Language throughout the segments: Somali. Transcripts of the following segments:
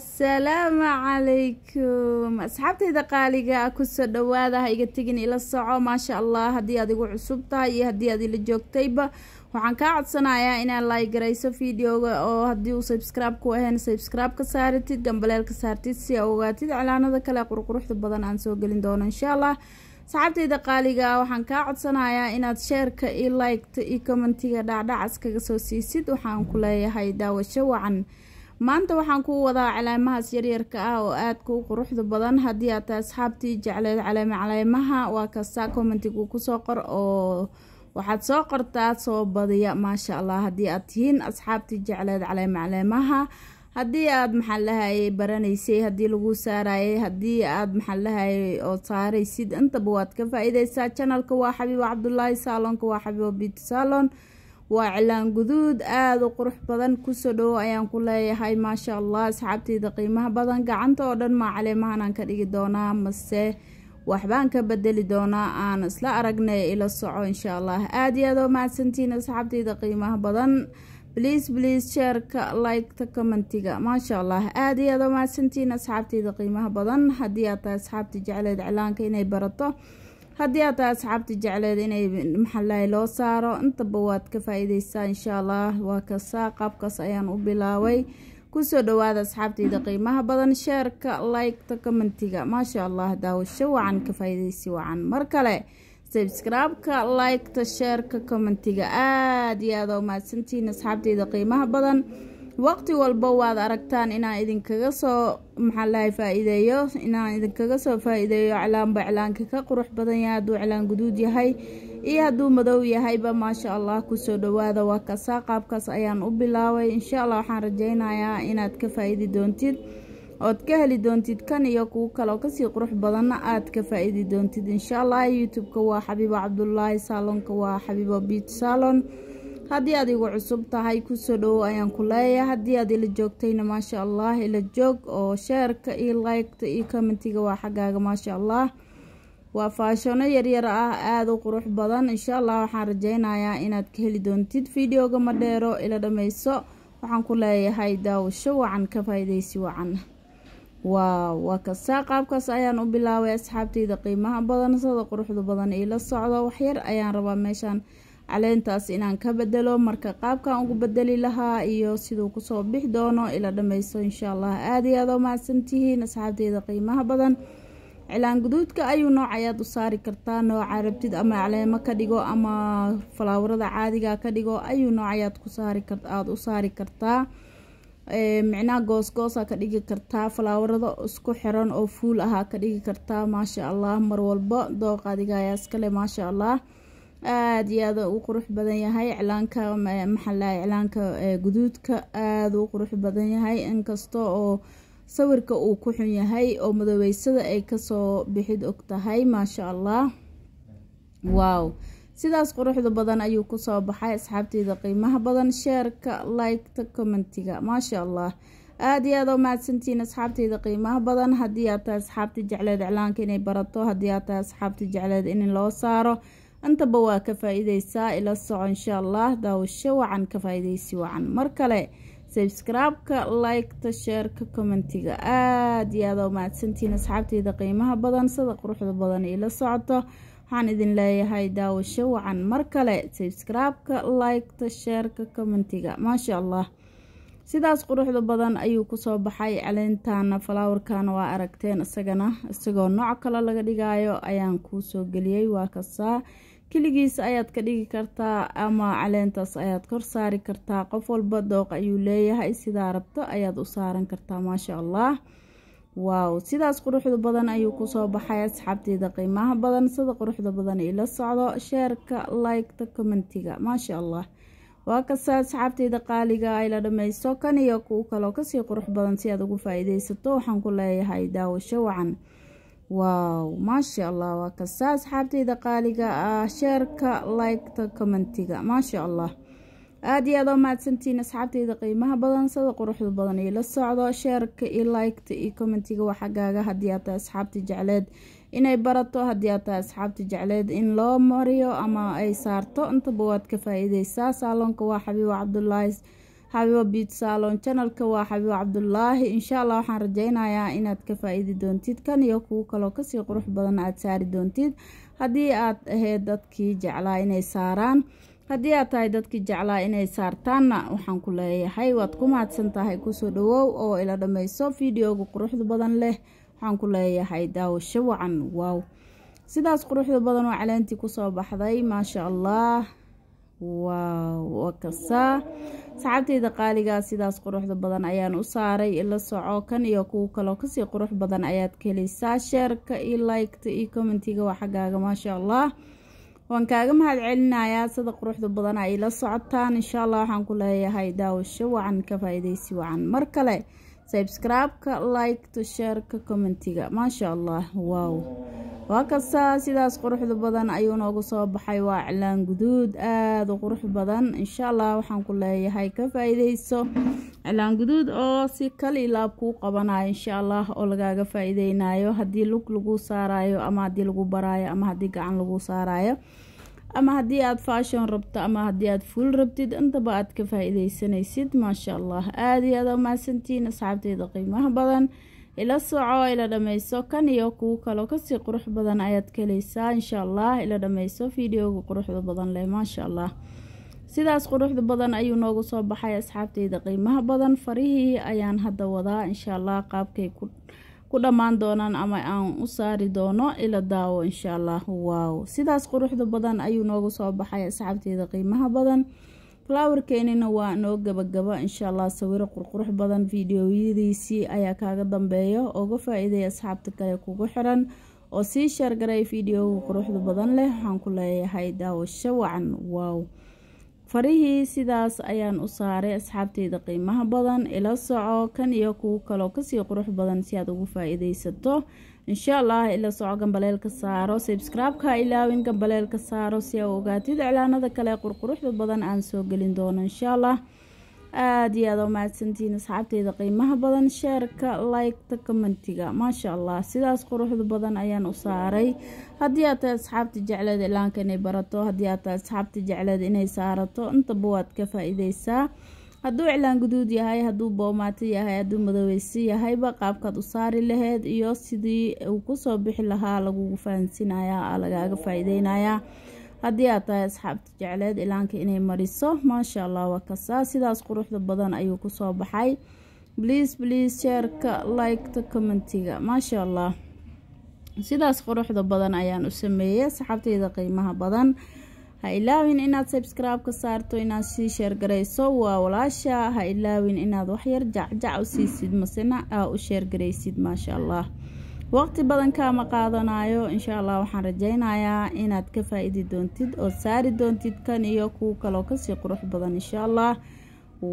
assalaamu calaykum asxaabtayda qaaliga ah kusoo dhawaada ha iga tegin ila soco maasha allah haddii aad igu cusub tahay iyo haddii aad ila joogtayba waxaan kaa codsanayaa inaad laaygarayso videoga oo haddii uu sabscribe ku ahayn sabscribe ka saaratid gambaleelka saartid si aa ogaatid cilaanada kale qurquruxda badan aan soo gelin doono insha allah asxaabtayda qaaliga ah waxaan kaa codsanayaa inaad sheerka iyo liketa iyo dhacdhacas kaga soo siisid waxaan ku leeyahay daawasho wacan maanta waxaan kuu wadaa caleemahaas yaryarka ah oo aad kuu quruxda badan haddii aad tahay asxaabtii jecleed caleema caleemaha waa kasta commentigu kusoo qor oo waxaad soo qortaa soo badiya maasha allah haddii aad tihiin asxaabtii jecleed caleema caleemaha haddii aad maxaalahay baranaysay haddii lagu saarayay haddii aad maxaalahay oo saaraysid intaba waad ka faa-iideysaa janalka waa xabiibo cabdulaahi saalonka waa xabiibo bit saalon waa cilaan guduud aada u qurux badan kusoo dhowow ayaan ku leeyahay maasha allah asxaabteyda qiimaha badan gacanta oo dhan maa caleemahan aan ka dhigi doonaa mase waxbaan ka bedeli doonaa aan isla aragnay ila soco insha allah aada iyo aad oo mahadsantiin asxaabteyda qiimaha badan bliis bliis sheerka like-ta commentiga maasha allah aad iyo aad oo mahadsantiin asxaabteyda qiimaha badan haddii aad tahay asxaabtii jecleed cilaanka inay barato haddii aad tahay asxaabti jecleed inay maxalahay loo saaro intaba waad ka faa-iideysaa inshaa allah waa kasaa qaabkaas ayaan u bilaabay kusoo dhawaada asxaabtayda qiimaha badan sheerka like-ta commentiga maashaa allah daawasho wacan ka faa wacan mar kale sabscribe-ka like sheerka commentiga aada iyo aada oo mahadsantihiin asxaabtayda qiimaha badan waqti walba waad aragtaan inaan idinkaga soo maxaalahay faaiideeyo inaan idinkaga soo faa-iideeyo iclaanba iclaanka ka qurux badan yahay hadduu iclaan guduud yahay iyo hadduu madow yahayba maasha allah kusoo dhawaada waa kasaa qaabkaas ayaan u bilaabay insha allah waxaan rajaynayaa inaad ka faa-iidi doontid ood ka heli doontid kan iyo kuwo kaleoo kasii qurux badanna aad ka faa-iidi doontid insha allah youtube-ka waa xabiibo cabdulaahi saalonka waa xabiibo biit saalon haddii aad igu cusub tahay kusoo dhowow ayaan ku leeya haddii aad ila joogtayna maasha allah ila joog oo sheerka io laygta io commentiga waa xaggaaga maasha allah waa faashono yaryar ah aada u qurux badan insha allah waxaan rajeynayaa inaad ka heli doontid videoga ma dheero ila dhammayso waxaan ku leeyahay daawasho wacan ka faa wacan waaw waa kasaa qaabkaas ayaan u bilaabay asxaabtayda qiimaha badan sada quruxda badan ila socdo waxyar ayaan rabaa meeshaan caleentaas inaan ka bedelo marka qaabkaan ugu bedeli lahaa iyo siduu kusoo bixi doono ila dhammaysto insha allah aada iyo aada u mahadsantihiin asxaabteeda qiimaha badan cilaan guduudka ayuu noocayaad u saari kartaa nooca rabtid ama caleemo ka dhigo ama falaawarada caadiga ka dhigo ayuu noocayaad ku saari kar aada u saari kartaa micnaha goosgoosa ka dhigi kartaa falaawarada isku xiran oo fuul ahaa ka dhigi kartaa maasha allah mar walba dooq adiga ayaa iskale maasha allah aada iyo aada u qurux badan yahay iclaanka maxalaa iclaanka guduudka aada u qurux badan yahay inkasta oo sawirka uu ku xun yahay oo madoobeysada ay kasoo bixid ogtahay maasha allah wow sidaas quruxda badan ayuu kusoo baxay asxaabteyda qiimaha badan sheerka liketa commentiga maasha allah aada iyo aada u mahadsantihiin asxaabteyda qiimaha badan haddii aad tahay asxaabta jecleed iclaanka inay barato haddii aad tahay asxaabta jecleed in loo saaro intaba waa ka faa ila soco insha allah daawasho wacan ka faa wacan mar kale sabskraibka liketa sheerka commentiga aada iyo aada u mahadsantiin asxaabteyda qiimaha badan sida quruxda badan ila socoto waxaan idin leeyahay daawasho wacan mar kale sabskraibka liketa sheerka commentiga maasha allah sidaas quruxda badan ayuu kusoo baxay caleentaana falaawarkana waa aragteen isagana isagoo nooc kale laga dhigaayo ayaan kuusoo geliyey waa kasaa keligiis ayaad ka dhigi kartaa ama caleentaas ayaad kor saari kartaa qof walba dooq ayuu leeyahay sidaa rabto ayaad u saaran kartaa maasha allah waaw sidaas quruxda badan ayuu kusoo baxay asxaabteyda qiimaha badan sida quruxda badan la socdo sheerka laygta commentiga maasha allah waa kasta asxaabteyda qaaliga ay la dhammaysto kan iyo kuwo kaloo kasii qurux badan si aad ugu faa-iideysato waxaan ku leeyahay daawasho wacan waaw maasha allah waa kasaa asxaabteyda qaaliga ah sheerka liketa commentiga maasha allah aada iyo aada oo mahadsantiin asxaabtayda qiimaha badan sada quruxda badan io la socdo sheerka io liketa iyo commentiga waa xaggaaga haddii aad tahay asxaabta jecleed inay barato haddii aad tahay asxaabta jecleed in loo mariyo ama ay saarto intaba waad ka faa-iideysaa saaloonka waa xabiibo cabdulaahi xabibo biit saalon janalka waa xabibo cabdulaahi insha allah waxaan rajeynayaa inaad ka faaiidi doontid kan iyo kuwo kaloo kasii qurux badan aad saari doontid haddii aad ahayd dadkii jeclaa inay saaraan haddii aad tahay dadkii jeclaa inay saartaanna waxaan ku leeyahay waad ku mahadsan tahay kusoo dhawow oo ila dhammayso fideoga quruxda badan leh waxaan ku leeyahay daawasho wacan waw sidaas quruxda badan oo caleentii kusoo baxday maasha allah waaw oo kasaa saxaabteyda qaaligaa sidaas quruxda badan ayaan u saaray ila soco kan iyo kuwa kaloo kasii qurux badan ayaad kaheleysaa sheerka iyo liketa iyo commentiga waa xaggaaga maasha allah waan kaaga mahad celinayaa sida quruxda badan ay la socotaan inshaa allah waxaan ku leeyahay daawasho wacan ka faa-ideysi wacan mar kale sabscribe-ka like-ta to sheerka commentiga maasha allah waaw waa kasta sidaas quruxda badan ayuu noogu soo baxay waa cilaan guduud aada u qurux badan insha allah waxaan ku leeyahay ka faa-iideyso guduud oo si kali laab kuu qabanayo insha allah oo lagaaga faa-iideynayo haddii lug lagu saaraayo ama haddii lagu baraayo ama haddii gacan lagu saaraayo ama haddii aad faashon rabto ama haddii aad fuul rabtid intaba aad ka faa-iideysanaysid maasha allah aada iyo aada umahadsantihiin asxaabteyda qiimaha badan ila soco ila dhammayso kan iyo kuwo kaloo kasii qurux badan ayaad ka helaysaa insha allah ila dhammayso videoga quruxda badan leh maasha allah sidaas quruxda badan ayuu noogu soo baxay asxaabteyda qiimaha badan farihii ayaan hadda wadaa insha allah qaabkay ku ku dhammaan doonaan ama aan u saari doono ila daawo insha allah waaw sidaas quruxda badan ayuu noogu soo baxay asxaabteeda qiimaha badan flowerkeenina waa noo gabagabo insha allah sawiro qurqurux badan videoyadiisii ayaa kaaga dambeeya ooga faa-iiday asxaabta kale kugu xiran oo sii sheergaray videoga quruxda badan leh waxaan ku leeyahay daawasho wacan waaw farihii sidaas ayaan u saaray asxaabteyda qiimaha badan ila soco kan iyo kuwo kaloo kasii qurux badan si aad ugu faa-iideysato insha allah ila soco gambaleelka saaro sabskraibeka ilaawin gambaleelka saaro si aa ogaatid iclaanada kale qurquruxda badan aan soo gelin doono insha allah aada iyo aada u mahadsantihiin asxaabteyda qiimaha badan sheerka laygta ta commentiga maasha allah sidaas quruxda badan ayaan u saaray haddii aad tahay asxaabta jecleed ilaanka inay barato haddii aad tahay asxaabta jecleed inay saarato intaba waad ka faa-iideysaa hadduu iclaan guduud yahay hadduu boomaato yahay hadduu madoweysi yahayba qaabkaad u saari laheed iyo sidii uu kusoo bixi lahaa lagugu fahansiinayaa lagaaga faa-iideynayaa haddii aad tahay asxaabta jecleed ilaanka inay mariso maasha allah waa kasaa sidaas quruxda badan ayuu kusoo baxay bliis bliis sheerka liketa commentiga maasha allah sidaas quruxda badan ayaan u sameeyey asxaabtayda qiimaha badan ha ilaawin inaad sabscribe ka saarto inaad sii sheergarayso waa walaasha ha ilaawin inaad waxyar jacjac u siisid masena aa u sheergaraysid maasha allah waqti badan kaama qaadanayo insha allah waxaan rajaynayaa inaad ka faaiidi doontid oo saari doontid kan iyo kuu kaloo kasii qurux badan insha allah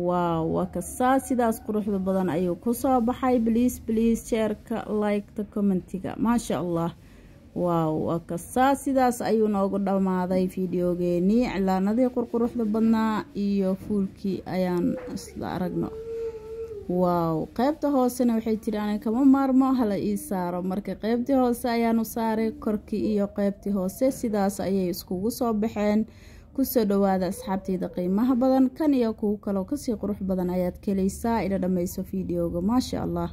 waa wakasaa sidaas quruxda badan ayuu kusoo baxay bliis bliis jeerka liketa commentiga maasha allah waa wakasaa sidaas ayuu noogu dhammaaday fideogeenii iclaanadii qurquruxda badnaa iyo fuulkii ayaan isla aragno waaw qaybta hoosena waxay tidhi ana kama maarmo hala ii saaro marka qaybtii hoose ayaanu saaray korkii iyo qaybtii hoose sidaas ayay iskugu soo baxeen kusoo dhowaada asxaabteyda qiimaha badan kan iyo kuwo kaloo kasii qurux badan ayaad kelaysaa ila ina dhammayso fideoga maasha allah